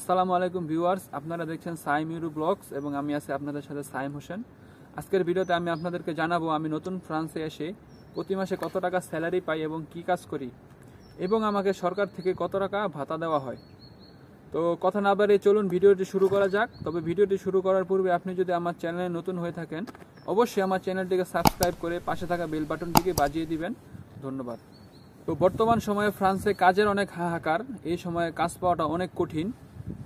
আসসালামু আলাইকুম ভিউয়ার্স আপনারা দেখছেন সাইম ইউরু ব্লগস এবং আমি আছি আপনাদের সাথে সাইম হোসেন আজকের ভিডিওতে আমি আপনাদেরকে জানাবো আমি নতুন ফ্রান্সে এসে প্রতি মাসে কত টাকা স্যালারি পাই এবং কি কাজ করি এবং আমাকে সরকার থেকে কত টাকা ভাতা দেওয়া হয় তো কথা না বাড়িয়ে চলুন ভিডিওটি শুরু করা যাক তবে ভিডিওটি শুরু করার পূর্বে আপনি যদি আমার চ্যানেলে নতুন হয়ে থাকেন অবশ্যই আমার চ্যানেলটিকে সাবস্ক্রাইব করে পাশে থাকা বেল বাটনটিকে বাজিয়ে দিবেন ধন্যবাদ তো বর্তমান সময়ে ফ্রান্সে কাজের অনেক হাহাকার এই সময়ে কাজ পাওয়াটা অনেক কঠিন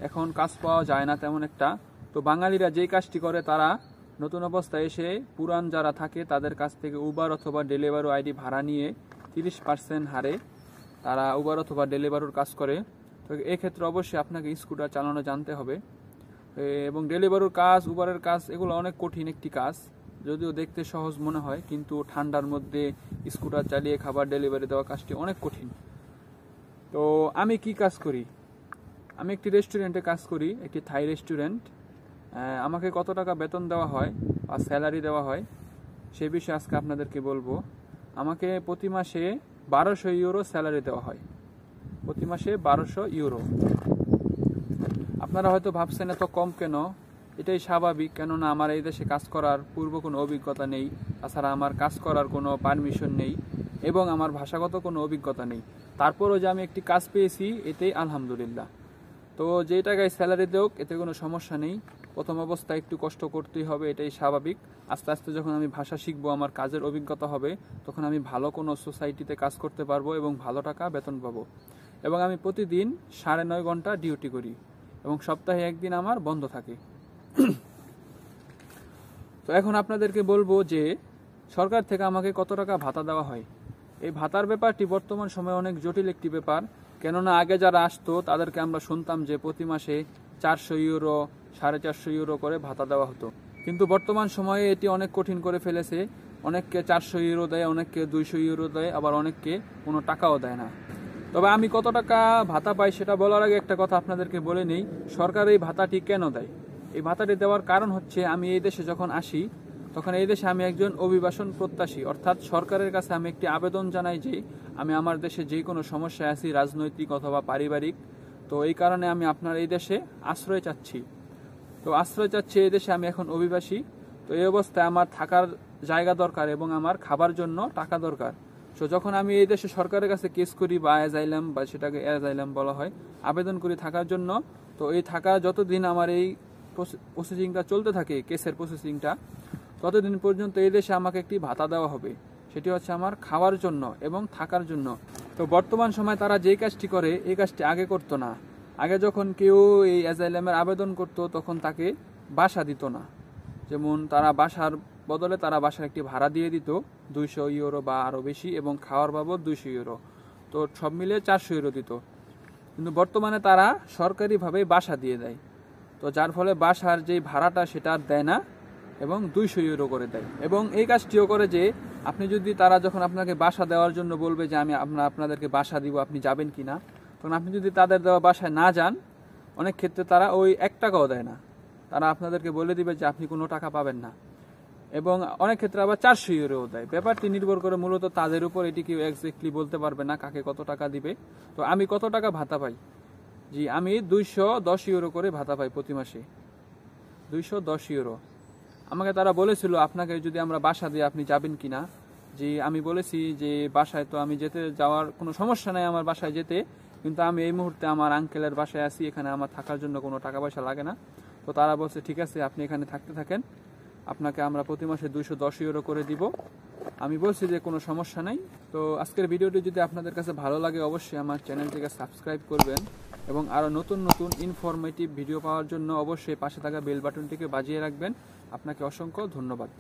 এখন কাজ পাওয়া যায় না তেমন একটা তো বাঙালিরা যেই কাজটি করে তারা নতুন অবস্থায় এসে পুরান যারা থাকে তাদের কাছ থেকে উবার অথবা ডেলিভারো আইডি ভাড়া নিয়ে তিরিশ পার্সেন্ট হারে তারা উবার অথবা ডেলিভারোর কাজ করে তো এক্ষেত্রে অবশ্যই আপনাকে স্কুটার চালানো জানতে হবে এবং ডেলিভারোর কাজ উবারের কাজ এগুলো অনেক কঠিন একটি কাজ যদিও দেখতে সহজ মনে হয় কিন্তু ঠান্ডার মধ্যে স্কুটার চালিয়ে খাবার ডেলিভারি দেওয়া কাজটি অনেক কঠিন তো আমি কি কাজ করি আমি একটি রেস্টুরেন্টে কাজ করি একটি থাই রেস্টুরেন্ট আমাকে কত টাকা বেতন দেওয়া হয় বা স্যালারি দেওয়া হয় সে বিষয়ে আজকে আপনাদেরকে বলবো আমাকে প্রতি মাসে বারোশো ইউরো স্যালারি দেওয়া হয় প্রতি মাসে বারোশো ইউরো আপনারা হয়তো ভাবছেন এত কম কেন এটাই স্বাভাবিক কেননা আমার এই দেশে কাজ করার পূর্ব কোনো অভিজ্ঞতা নেই তাছাড়া আমার কাজ করার কোনো পারমিশন নেই এবং আমার ভাষাগত কোনো অভিজ্ঞতা নেই তারপরও যে আমি একটি কাজ পেয়েছি এতেই আলহামদুলিল্লাহ তো যেই টাকায় স্যালারি দেওক এতে কোনো সমস্যা নেই প্রথম অবস্থায় একটু কষ্ট করতেই হবে এটাই স্বাভাবিক আস্তে আস্তে যখন আমি ভাষা শিখবো আমার কাজের অভিজ্ঞতা হবে তখন আমি ভালো কোনো সোসাইটিতে কাজ করতে পারবো এবং ভালো টাকা বেতন পাবো এবং আমি প্রতিদিন সাড়ে নয় ঘন্টা ডিউটি করি এবং সপ্তাহে একদিন আমার বন্ধ থাকে তো এখন আপনাদেরকে বলবো যে সরকার থেকে আমাকে কত টাকা ভাতা দেওয়া হয় এই ভাতার ব্যাপারটি বর্তমান সময়ে অনেক জটিল একটি ব্যাপার কেননা আগে যারা আসতো তাদেরকে আমরা শুনতাম যে প্রতি মাসে চারশো ইউরো সাড়ে চারশো ইউরো করে ভাতা দেওয়া হতো কিন্তু বর্তমান সময়ে এটি অনেক কঠিন করে ফেলেছে অনেককে চারশো ইউরো দেয় অনেককে দুইশো ইউরো দেয় আবার অনেককে কোনো টাকাও দেয় না তবে আমি কত টাকা ভাতা পাই সেটা বলার আগে একটা কথা আপনাদেরকে বলে নেই সরকার এই ভাতাটি কেন দেয় এই ভাতাটি দেওয়ার কারণ হচ্ছে আমি এই দেশে যখন আসি তখন এই দেশে আমি একজন অভিবাসন প্রত্যাশী অর্থাৎ সরকারের কাছে আমি একটি আবেদন জানাই যে আমি আমার দেশে যে কোনো সমস্যায় আছি রাজনৈতিক অথবা পারিবারিক তো এই কারণে আমি আপনার এই দেশে আশ্রয় চাচ্ছি তো আশ্রয় চাচ্ছি এই দেশে আমি এখন অভিবাসী তো এই অবস্থায় আমার থাকার জায়গা দরকার এবং আমার খাবার জন্য টাকা দরকার সো যখন আমি এই দেশে সরকারের কাছে কেস করি বা অ্যাজাইলাম বা সেটাকে অ্যাজাইলাম বলা হয় আবেদন করি থাকার জন্য তো এই থাকা যতদিন আমার এই প্রসেসিংটা চলতে থাকে কেসের প্রসেসিংটা ততদিন পর্যন্ত এই দেশে আমাকে একটি ভাতা দেওয়া হবে সেটি হচ্ছে আমার খাওয়ার জন্য এবং থাকার জন্য তো বর্তমান সময় তারা যে কাজটি করে এই কাজটি আগে করতো না আগে যখন কেউ এই অ্যাজাইলামের আবেদন করত তখন তাকে বাসা দিত না যেমন তারা বাসার বদলে তারা বাসার একটি ভাড়া দিয়ে দিত দুইশো ইউরো বা আরও বেশি এবং খাওয়ার বাবদ দুইশো ইউরো তো সব মিলে চারশো ইউরো দিত কিন্তু বর্তমানে তারা সরকারিভাবে বাসা দিয়ে দেয় তো যার ফলে বাসার যেই ভাড়াটা সেটা আর দেয় না এবং দুইশো ইউরো করে দেয় এবং এই কাজটিও করে যে আপনি যদি তারা যখন আপনাকে বাসা দেওয়ার জন্য বলবে যে আমি আমরা আপনাদেরকে বাসা দিব আপনি যাবেন কি না তখন আপনি যদি তাদের দেওয়া বাসায় না যান অনেক ক্ষেত্রে তারা ওই এক টাকাও দেয় না তারা আপনাদেরকে বলে দিবে যে আপনি কোনো টাকা পাবেন না এবং অনেক ক্ষেত্রে আবার চারশো ইউরোও দেয় ব্যাপারটি নির্ভর করে মূলত তাদের উপর এটি কেউ এক্স্যাক্টলি বলতে পারবে না কাকে কত টাকা দিবে তো আমি কত টাকা ভাতা পাই জি আমি দুইশো দশ ইউরো করে ভাতা পাই প্রতি মাসে দুইশো দশ ইউরো আমাকে তারা বলেছিল আপনাকে যদি আমরা বাসা দিয়ে আপনি যাবেন কি না যে আমি বলেছি যে বাসায় তো আমি যেতে যাওয়ার কোনো সমস্যা নাই আমার বাসায় যেতে কিন্তু আমি এই মুহূর্তে আমার আঙ্কেলের বাসায় আছি এখানে আমার থাকার জন্য কোনো টাকা পয়সা লাগে না তো তারা বলছে ঠিক আছে আপনি এখানে থাকতে থাকেন আপনাকে আমরা প্রতি মাসে দুইশো দশ ইউরো করে দিব আমি বলছি যে কোনো সমস্যা নাই তো আজকের ভিডিওটি যদি আপনাদের কাছে ভালো লাগে অবশ্যই আমার চ্যানেলটিকে সাবস্ক্রাইব করবেন এবং আরও নতুন নতুন ইনফরমেটিভ ভিডিও পাওয়ার জন্য অবশ্যই পাশে থাকা বেল বাটনটিকে বাজিয়ে রাখবেন আপনাকে অসংখ্য ধন্যবাদ